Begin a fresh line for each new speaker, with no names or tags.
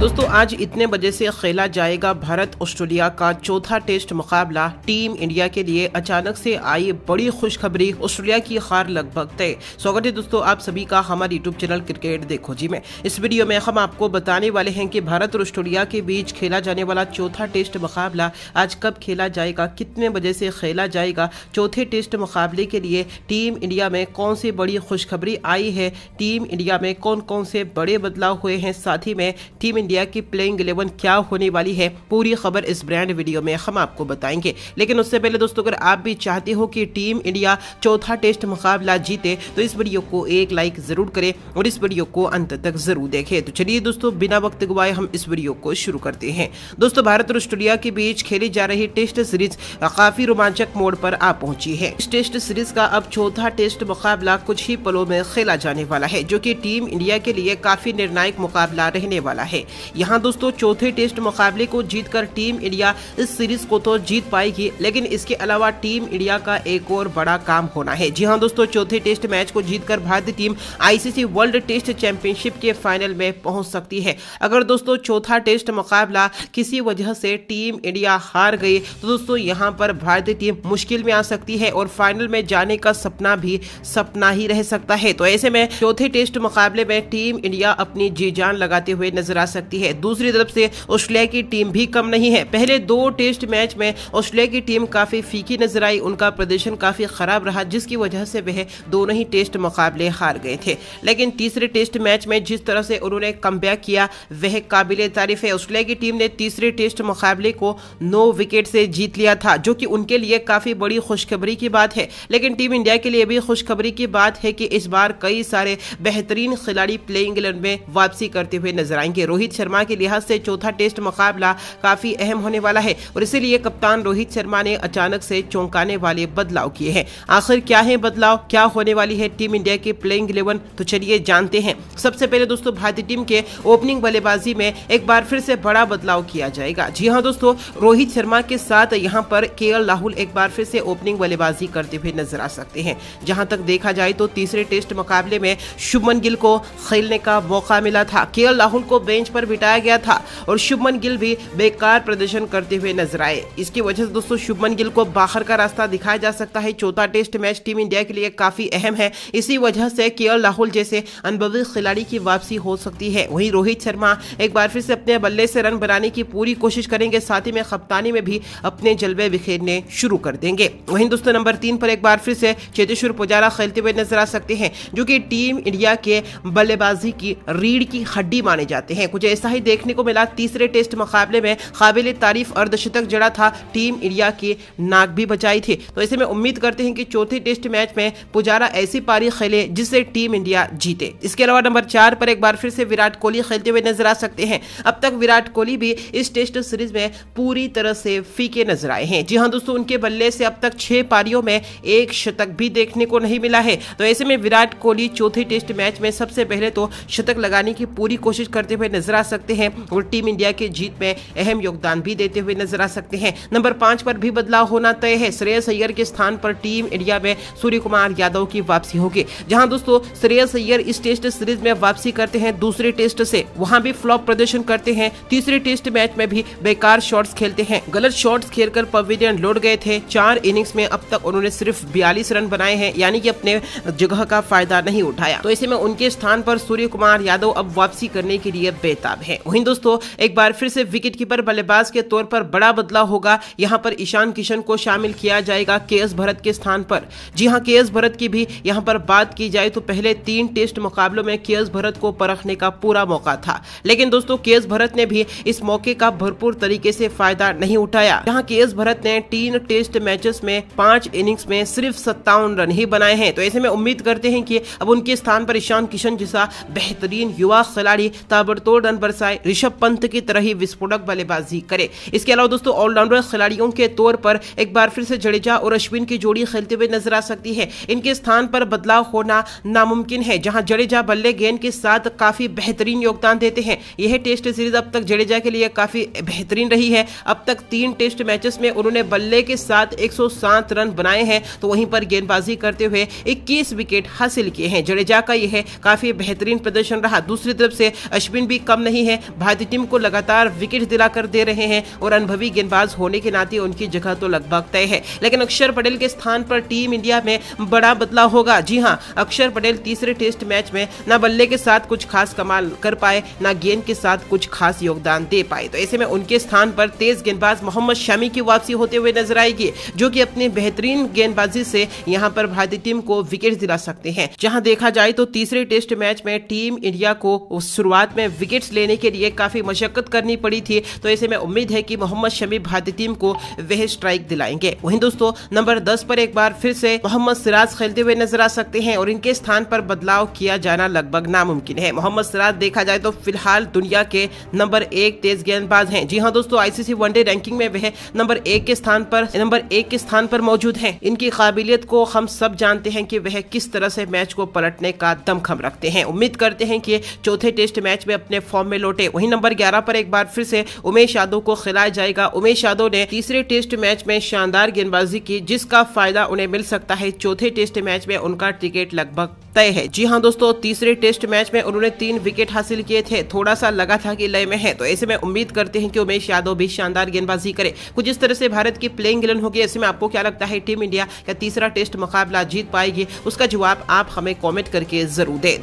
दोस्तों आज इतने बजे से खेला जाएगा भारत ऑस्ट्रेलिया का चौथा टेस्ट मुकाबला टीम इंडिया के लिए अचानक से आई बड़ी खुशखबरी ऑस्ट्रेलिया की हार लगभग तय स्वागत है दोस्तों आप सभी का हमारे यूट्यूब चैनल क्रिकेट देखो जी में इस वीडियो में हम आपको बताने वाले हैं कि भारत और ऑस्ट्रेलिया के बीच खेला जाने वाला चौथा टेस्ट मुकाबला आज कब खेला जाएगा कितने बजे से खेला जाएगा चौथे टेस्ट मुकाबले के लिए टीम इंडिया में कौन सी बड़ी खुशखबरी आई है टीम इंडिया में कौन कौन से बड़े बदलाव हुए हैं साथ ही में टीम इंडिया की प्लेइंग इलेवन क्या होने वाली है पूरी खबर इस ब्रांड वीडियो में हम आपको बताएंगे लेकिन उससे पहले दोस्तों अगर आप भी चाहते हो कि टीम इंडिया चौथा टेस्ट मुकाबला जीते तो इस वीडियो को एक लाइक जरूर करें और इस वीडियो को अंत तक जरूर देखें तो चलिए दोस्तों बिना वक्त गुवाए हम इस वीडियो को शुरू करते हैं दोस्तों भारत और ऑस्ट्रेलिया के बीच खेली जा रही टेस्ट सीरीज काफी रोमांचक मोड़ पर आ पहुंची है इस टेस्ट सीरीज का अब चौथा टेस्ट मुकाबला कुछ ही पलों में खेला जाने वाला है जो की टीम इंडिया के लिए काफी निर्णायक मुकाबला रहने वाला है यहाँ दोस्तों चौथे टेस्ट मुकाबले को जीतकर टीम इंडिया इस सीरीज को तो जीत पाएगी लेकिन इसके अलावा टीम इंडिया का एक और बड़ा काम होना है जी हाँ दोस्तों चौथे टेस्ट मैच को जीतकर भारतीय team ICC world test championship के फाइनल में पहुंच सकती है अगर दोस्तों चौथा टेस्ट मुकाबला किसी वजह से टीम इंडिया हार गई तो दोस्तों यहाँ पर भारतीय टीम मुश्किल में आ सकती है और फाइनल में जाने का सपना भी सपना ही रह सकता है तो ऐसे में चौथे टेस्ट मुकाबले में टीम इंडिया अपनी जी जान लगाते हुए नजर आ सकती सकती है दूसरी तरफ से ऑस्ट्रेलिया की टीम भी कम नहीं है पहले दो टेस्ट मैच में ऑस्ट्रेलिया की टीम काफ़ी फीकी नजर आई उनका प्रदर्शन काफ़ी ख़राब रहा जिसकी वजह से वह दोनों ही टेस्ट मुकाबले हार गए थे लेकिन तीसरे टेस्ट मैच में जिस तरह से उन्होंने कम किया वह काबिल तारीफ है ऑस्ट्रेलिया की टीम ने तीसरे टेस्ट मुकाबले को नौ विकेट से जीत लिया था जो कि उनके लिए काफ़ी बड़ी खुशखबरी की बात है लेकिन टीम इंडिया के लिए भी खुशखबरी की बात है कि इस बार कई सारे बेहतरीन खिलाड़ी प्लेइंग इलेवन में वापसी करते हुए नजर आएंगे रोहित शर्मा के लिहाज से चौथा टेस्ट मुकाबला काफी अहम होने वाला है और इसीलिए कप्तान रोहित शर्मा ने अचानक से चौंकाने वाले बदलाव किए हैं आखिर क्या है बदलाव क्या होने वाली है टीम इंडिया की प्लेइंग इलेवन तो चलिए जानते हैं सबसे पहले दोस्तों भारतीय टीम के ओपनिंग बल्लेबाजी में एक बार फिर से बड़ा बदलाव किया जाएगा जी हाँ दोस्तों रोहित शर्मा के साथ यहाँ पर के राहुल एक बार फिर से ओपनिंग बल्लेबाजी करते हुए नजर आ सकते हैं जहां तक देखा जाए तो तीसरे टेस्ट मुकाबले में शुभमन गिल को खेलने का मौका मिला था के राहुल को बेंच पर बिठाया गया था और शुभमन गिल भी बेकार प्रदर्शन करते हुए नजर आए इसकी वजह से दोस्तों शुभमन गिल को बाहर का रास्ता दिखाया जा सकता है चौथा टेस्ट मैच टीम इंडिया के लिए काफी अहम है इसी वजह से के राहुल जैसे अनुभवी खिलाड़ी की वापसी हो सकती है वही रोहित शर्मा एक बार फिर से अपने बल्ले से रन बनाने की पूरी कोशिश करेंगे साथ ही में कप्तानी में भी अपने जलवे बिखेरने शुरू कर देंगे वहीं दोस्तों नंबर तीन पर एक बार फिर से चेतेश्वर पुजारा खेलते हुए नजर आ सकते हैं जो कि टीम इंडिया के बल्लेबाजी की रीढ़ की हड्डी माने जाते हैं कुछ ऐसा ही देखने को मिला तीसरे टेस्ट मुकाबले में काबिल तारीफ अर्धशतक जड़ा था टीम इंडिया की नाक भी बचाई थी तो ऐसे में उम्मीद करते हैं कि चौथे टेस्ट मैच में पुजारा ऐसी पारी खेले जिससे टीम इंडिया जीते इसके अलावा नंबर चार पर एक बार फिर से विराट कोहली खेलते हुए नजर आ सकते हैं अब तक विराट कोहली भी इस टेस्ट सीरीज में पूरी तरह से फीके नजर आए हैं जी हाँ दोस्तों उनके बल्ले से अब तक छह पारियों में एक शतक भी देखने को नहीं मिला है तो ऐसे में विराट कोहली चौथे टेस्ट मैच में सबसे पहले तो शतक लगाने की पूरी कोशिश करते हुए नजर आ सकते हैं और टीम इंडिया के जीत में अहम योगदान भी देते हुए नजर आ सकते हैं नंबर पांच पर भी बदलाव होना तय है श्रेयस अय्यर के स्थान पर टीम इंडिया में सूर्य कुमार यादव की वापसी होगी जहां दोस्तों श्रेयस अय्यर इस टेस्ट सीरीज में वापसी करते हैं दूसरे टेस्ट से वहां भी फ्लॉप प्रदर्शन करते हैं तीसरे टेस्ट मैच में भी बेकार शॉट्स खेलते हैं गलत शॉट्स खेलकर पवेलियन लौट गए थे चार इनिंग्स में अब तक उन्होंने सिर्फ बयालीस रन बनाए हैं यानी कि अपने जगह का फायदा नहीं उठाया तो ऐसे में उनके स्थान पर सूर्य कुमार यादव अब वापसी करने के लिए बेताब नाम है वहीं दोस्तों एक बार फिर से कीपर बल्लेबाज के तौर पर बड़ा बदलाव होगा यहां पर ईशान किशन को शामिल किया जाएगा के एस भरत के स्थान पर जी हां के एस भरत की भी यहां पर बात की जाए तो पहले तीन टेस्ट मुकाबलों में के एस भरत को परखने का पूरा मौका था लेकिन दोस्तों के एस भरत ने भी इस मौके का भरपूर तरीके से फायदा नहीं उठाया यहाँ के एस भरत ने तीन टेस्ट मैचेस में पांच इनिंग्स में सिर्फ सत्तावन रन ही बनाए हैं तो ऐसे में उम्मीद करते हैं कि अब उनके स्थान पर ईशान किशन जैसा बेहतरीन युवा खिलाड़ी ताबड़तोड़ रन बरसाए ऋषभ पंत की तरह ही विस्फोटक बल्लेबाजी करे इसके अलावा दोस्तों ऑलराउंडर खिलाड़ियों के तौर पर एक बार फिर से जडेजा और अश्विन की जोड़ी खेलते हुए नजर आ सकती है इनके स्थान पर बदलाव होना नामुमकिन है जहां जडेजा बल्ले गेंद के साथ काफी बेहतरीन योगदान देते हैं यह टेस्ट सीरीज अब तक जडेजा के लिए काफी बेहतरीन रही है अब तक तीन टेस्ट मैचेस में उन्होंने बल्ले के साथ 107 रन बनाए हैं तो वहीं पर गेंदबाजी करते हुए 21 विकेट हासिल किए हैं जडेजा का यह काफी बेहतरीन प्रदर्शन रहा दूसरी तरफ से अश्विन भी कम नहीं है भारतीय टीम को लगातार विकेट दिलाकर दे रहे हैं और अनुभवी गेंदबाज होने के नाते उनकी जगह तो लगभग तय है लेकिन अक्षर पटेल के स्थान पर टीम इंडिया में बड़ा बदलाव होगा जी हाँ अक्षर पटेल तीसरे टेस्ट मैच में न बल्ले के साथ कुछ खास कमाल कर पाए न गेंद के साथ कुछ खास योगदान दे पाए तो ऐसे में उनके स्थान पर तेज गेंदबाज मोहम्मद शमी की वापसी होते हुए नजर आएगी जो कि अपनी बेहतरीन गेंदबाजी से यहाँ पर भारतीय टीम को विकेट दिला सकते हैं जहाँ देखा जाए तो तीसरे टेस्ट मैच में टीम इंडिया को शुरुआत में विकेट लेने के लिए काफ़ी मशक्क़त करनी पड़ी थी तो ऐसे में उम्मीद है कि मोहम्मद शमी भारतीय टीम को वह स्ट्राइक दिलाएंगे वहीं दोस्तों नंबर दस पर एक बार फिर से मोहम्मद सिराज खेलते हुए नजर आ सकते हैं और इनके स्थान पर बदलाव किया जाना लगभग नामुमकिन है मोहम्मद सिराज देखा जाए तो फिलहाल दुनिया के नंबर एक तेज गेंदबाज हैं जी हाँ दोस्तों आईसीसी वनडे रैंकिंग में वह नंबर एक के स्थान पर नंबर एक के स्थान पर मौजूद हैं इनकी काबिलियत को हम सब जानते हैं कि वह किस तरह से मैच को पलटने का दमखम रखते हैं उम्मीद करते हैं कि चौथे टेस्ट मैच में अपने फॉर्म में लौटे वहीं नंबर ग्यारह पर एक बार फिर से उमेश यादव को खिलाया जाएगा उमेश यादव ने तीसरे टेस्ट मैच में शानदार गेंदबाजी की जिसका फायदा उन्हें मिल सकता है चौथे टेस्ट मैच में उनका टिकट लगभग तय है जी हाँ दोस्तों तीसरे टेस्ट मैच में उन्होंने तीन विकेट हासिल किए थे थोड़ा सा लगा था कि लय में है तो ऐसे में उम्मीद करते हैं कि उमेश यादव भी शानदार गेंदबाजी करे कुछ इस तरह से भारत की प्लेइंग इलेवन होगी ऐसे में आपको क्या लगता है टीम इंडिया का तीसरा टेस्ट मुकाबला जीत पाएगी उसका जवाब आप हमें कॉमेंट करके जरूर दें